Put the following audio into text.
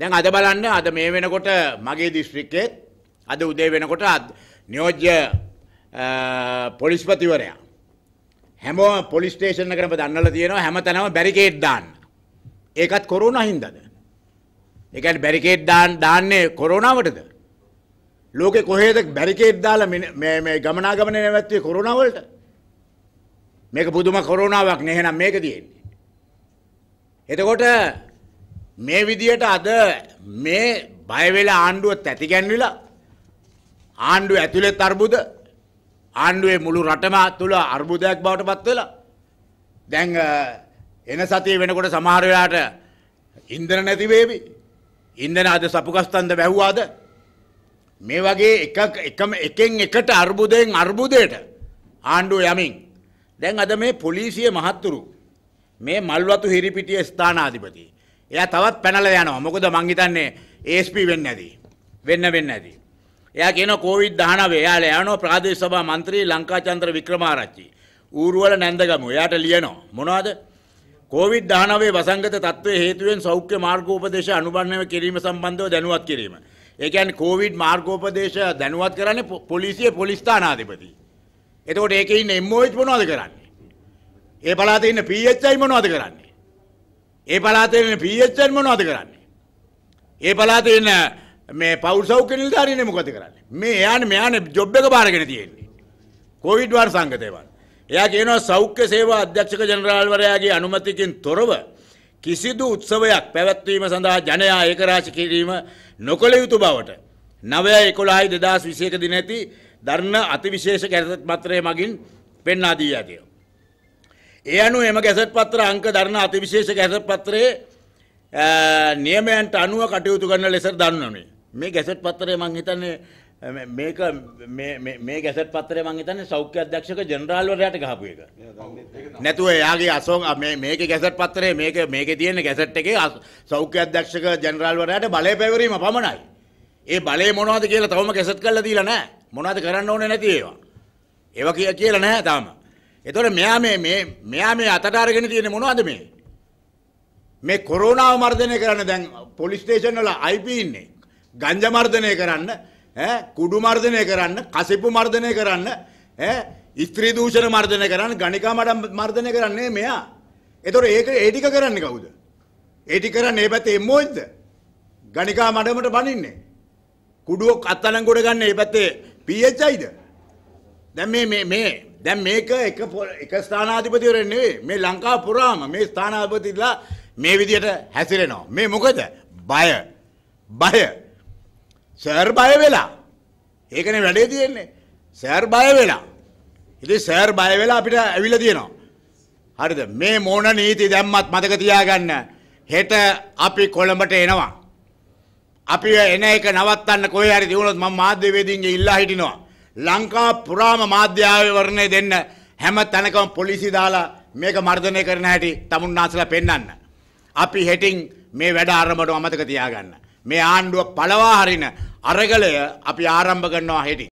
දැන් අද බලන්න අද මේ වෙනකොට මගේ දිස්ත්‍රික්කෙත් අද උදේ වෙනකොට නියෝජ්‍ය පොලිස්පතිවරයා හැමෝම පොලිස් ස්ටේෂන් එකකට දන්නලා තියෙනවා හැම තැනම බැරිකේඩ් දාන්න. ඒකත් කොරෝනා හින්දාද? ඒ කියන්නේ බැරිකේඩ් දාන්න දාන්නේ කොරෝනාවටද? ලෝකේ කොහෙද බැරිකේඩ් දාලා මේ මේ ගමනාගමනේ නැවැත්තුවේ කොරෝනා වලට? මේක පුදුම කොරෝනාවක් නේ එහෙනම් මේක තියෙන්නේ. එතකොට මේ විදියට අද මේ බයවෙලා ආණ්ඩුවත් ඇතිගැන්විලා ආණ්ඩුව ඇතුළෙත් අර්බුද ආණ්ඩුවේ මුළු රටම තුළ අර්බුදයක් බවට පත් වෙලා දැන් එන සතිය වෙනකොට සමහර වෙලාට ඉන්ධන නැති වේවි. ඉන්ධන අද සපුකස්තන්ද වැහුවාද? මේ වගේ එකක් එකම එකෙන් එකට අර්බුදයෙන් අර්බුදයට ආණ්ඩුව යමින් දැන් අද මේ පොලිසිය මහත්තුරු මේ මල්වතු හිරිපිටිය ස්ථානාධිපති එයා තවත් පැනලා යනවා. මොකද මං හිතන්නේ ASP වෙන්නේ නැති. වෙන්න වෙන්නේ නැති. එයා කියන කොවිඩ් 19 එයාලා යනවා ප්‍රාදේශ සභා මන්ත්‍රී ලංකාචන්ද්‍ර වික්‍රමාරච්චි. ඌරුවල නැන්දගමු. එයාට ලියනවා. මොනවද? කොවිඩ් 19 වසංගත තත්ත්වයේ හේතුවෙන් සෞඛ්‍ය මාර්ගෝපදේශ අනුගමනය කිරීම සම්බන්ධව දැනුවත් කිරීම. ඒ කියන්නේ කොවිඩ් මාර්ගෝපදේශ දැනුවත් කරන්නේ පොලිසිය පොලිස් ස්ථානාධිපති. එතකොට ඒකේ ඉන්න MOH මොනවද කරන්නේ? ඒ පළාතේ ඉන්න PHI මොනවද කරන්නේ? ඒ පලාතේ මේ පීඑච්එන් මොනවද කරන්නේ? ඒ පලාතේ ඉන්න මේ පෞල් සෞඛ්‍ය නිලධාරීනේ මොකද කරන්නේ? මේ එයානේ මෙයානේ ජොබ් එක බාරගෙන තියෙන්නේ. කොවිඩ් වාර සංගතේවල්. එයා කියනවා සෞඛ්‍ය සේවා අධ්‍යක්ෂක ජනරාල්වරයාගේ අනුමැතියකින් තොරව කිසිදු උත්සවයක් පැවැත්වීම සඳහා ජනයා ඒකරාශී කිරීම නොකළ යුතු බවට 9/11/2021 දින ඇති දරණ අතිවිශේෂ කැරසත් පත්‍රය මගින් පෙන්වා දී ඇතේ. ඒ අනුව එම ගැසට් පත්‍ර අංක දරන අතිවිශේෂ ගැසට් පත්‍රයේ නියමයන්ට අනුව කටයුතු කරන ලෙස දන්නවනේ. මේ ගැසට් පත්‍රය මං හිතන්නේ මේක මේ ගැසට් පත්‍රය මං හිතන්නේ සෞඛ්‍ය අධ්‍යක්ෂක ජෙනරාල්වරයාට ගහපු එක. නැතුව එයාගේ අසෝක මේ මේකේ ගැසට් පත්‍රයේ මේක මේකේ තියෙන ගැසට් එකේ සෞඛ්‍ය අධ්‍යක්ෂක ජෙනරාල්වරයාට බලය පැවරීම පමණයි. ඒ බලය මොනවද කියලා තවම ගැසට් කරලා දීලා නැහැ. මොනවද කරන්න ඕනේ නැති ඒවා. ඒවා කියලා නැහැ තාම. එතකොට මෙයා මේ මේ මෙයා මේ අතට අරගෙන තියෙන්නේ මොනවද මේ? මේ කොරෝනාව මර්ධනය කරන්න දැන් පොලිස් ස්ටේෂන් වල IP ඉන්නේ. ගංජා මර්ධනය කරන්න, ඈ කුඩු මර්ධනය කරන්න, කසිප්පු මර්ධනය කරන්න, ඈ ස්ත්‍රී දූෂණ මර්ධනය කරන්න, ගණිකා මර්ධනය කරන්නේ මෙයා. එතකොට ඒක ඒ ටික කරන්නේ කවුද? ඒ ටික කරන්නේ මේ පැත්තේ එම්මෝයිද? ගණිකා මඩමට බනින්නේ. කුඩුවක් අත්අඩංගුවට ගන්න මේ පැත්තේ PHIද? දැන් මේ මේ මේ දැන් මේක එක එක ස්ථානාධිපතිවරෙන් නෙවෙයි මේ ලංකා පුරාම මේ ස්ථානාධිපතිලා මේ විදියට හැසිරෙනවා. මේ මොකද? බය. බය. සර් බය වෙලා. ඒකනේ වැඩේ තියෙන්නේ. සර් බය වෙලා. ඉතින් සර් බය වෙලා අපිට ඇවිල්ලා තියෙනවා. හරිද? මේ මොන නීති දැම්මත් මතක තියාගන්න. හෙට අපි කොළඹට එනවා. අපි එන එක නවත්තන්න කොහේ හරි දිනුනොත් මම මාධ්‍යවේදීන්ගේ ඉල්ලා හිටිනවා. ලංකා පුරාම මාධ්‍ය ආයවරණය දෙන්න හැම තැනකම පොලිසි දාලා මේක මර්ධනය කරන හැටි තමුන් නාසලා පෙන්වන්න. අපි හෙටින් මේ වැඩ ආරම්භට අමතක තියාගන්න. මේ ආණ්ඩුව පළවා හරින අරගලය අපි ආරම්භ කරනවා හෙටි.